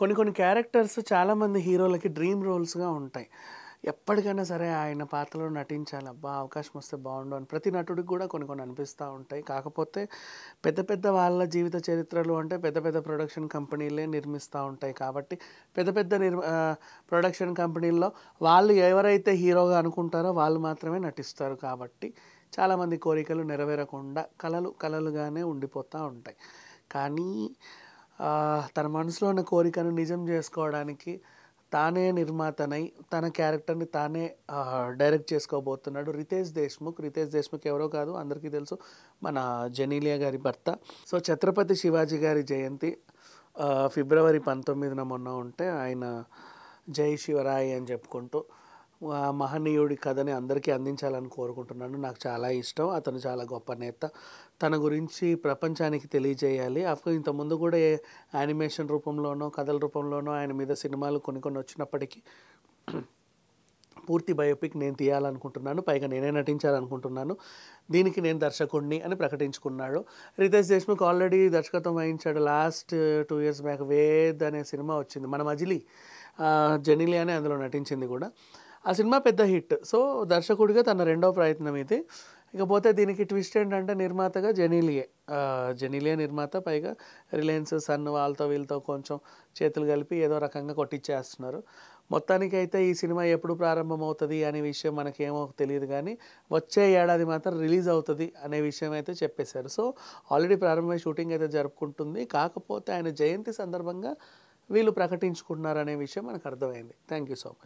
కొన్ని కొన్ని క్యారెక్టర్స్ చాలామంది హీరోలకి డ్రీమ్ రోల్స్గా ఉంటాయి ఎప్పటికైనా సరే ఆయన పాత్రలో నటించాలి అబ్బా అవకాశం వస్తే బాగుండు అని ప్రతి నటుడికి కూడా కొన్ని కొన్ని అనిపిస్తూ ఉంటాయి కాకపోతే పెద్ద పెద్ద వాళ్ళ జీవిత చరిత్రలు అంటే పెద్ద పెద్ద ప్రొడక్షన్ కంపెనీలే నిర్మిస్తూ ఉంటాయి కాబట్టి పెద్ద పెద్ద నిర్ ప్రొడక్షన్ కంపెనీల్లో వాళ్ళు ఎవరైతే హీరోగా అనుకుంటారో వాళ్ళు మాత్రమే నటిస్తారు కాబట్టి చాలామంది కోరికలు నెరవేరకుండా కళలు కళలుగానే ఉండిపోతూ ఉంటాయి కానీ తన మనసులో ఉన్న కోరికను నిజం చేసుకోవడానికి తానే నిర్మాతనై తన క్యారెక్టర్ని తానే డైరెక్ట్ చేసుకోబోతున్నాడు రితేష్ దేశ్ముఖ్ రితేష్ దేశ్ముఖ్ ఎవరో కాదు అందరికీ తెలుసు మన జెనీలియా గారి భర్త సో ఛత్రపతి శివాజీ గారి జయంతి ఫిబ్రవరి పంతొమ్మిదిన మొన్న ఉంటే ఆయన జై శివరాయ్ అని చెప్పుకుంటూ మహనీయుడి కథని అందరికీ అందించాలని కోరుకుంటున్నాను నాకు చాలా ఇష్టం అతను చాలా గొప్ప నేత తన గురించి ప్రపంచానికి తెలియజేయాలి అఫ్కోర్స్ ఇంతకుముందు కూడా యానిమేషన్ రూపంలోనో కథల రూపంలోనో ఆయన మీద సినిమాలు కొన్ని కొన్ని వచ్చినప్పటికీ పూర్తి బయోపిక్ నేను తీయాలనుకుంటున్నాను పైగా నేనే నటించాలనుకుంటున్నాను దీనికి నేను దర్శకుడిని అని ప్రకటించుకున్నాడు రితేష్ దేశ్ముఖ్ ఆల్రెడీ దర్శకత్వం వహించాడు last two years back Ved అనే సినిమా వచ్చింది మన మజిలీ జెనిలియానే అందులో నటించింది కూడా ఆ సినిమా పెద్ద హిట్ సో దర్శకుడిగా తన రెండో ప్రయత్నం ఇది ఇకపోతే దీనికి ట్విస్ట్ ఏంటంటే నిర్మాతగా జెనీలియే జెనీలియే నిర్మాత పైగా రిలయన్స్ సన్ వాళ్ళతో వీళ్ళతో కొంచెం చేతులు కలిపి ఏదో రకంగా కొట్టించేస్తున్నారు మొత్తానికైతే ఈ సినిమా ఎప్పుడు ప్రారంభమవుతుంది అనే విషయం మనకేమో తెలియదు కానీ వచ్చే ఏడాది మాత్రం రిలీజ్ అవుతుంది అనే విషయం అయితే చెప్పేశారు సో ఆల్రెడీ ప్రారంభమై షూటింగ్ అయితే జరుపుకుంటుంది కాకపోతే ఆయన జయంతి సందర్భంగా వీళ్ళు ప్రకటించుకుంటున్నారనే విషయం మనకు అర్థమైంది థ్యాంక్ యూ సో మచ్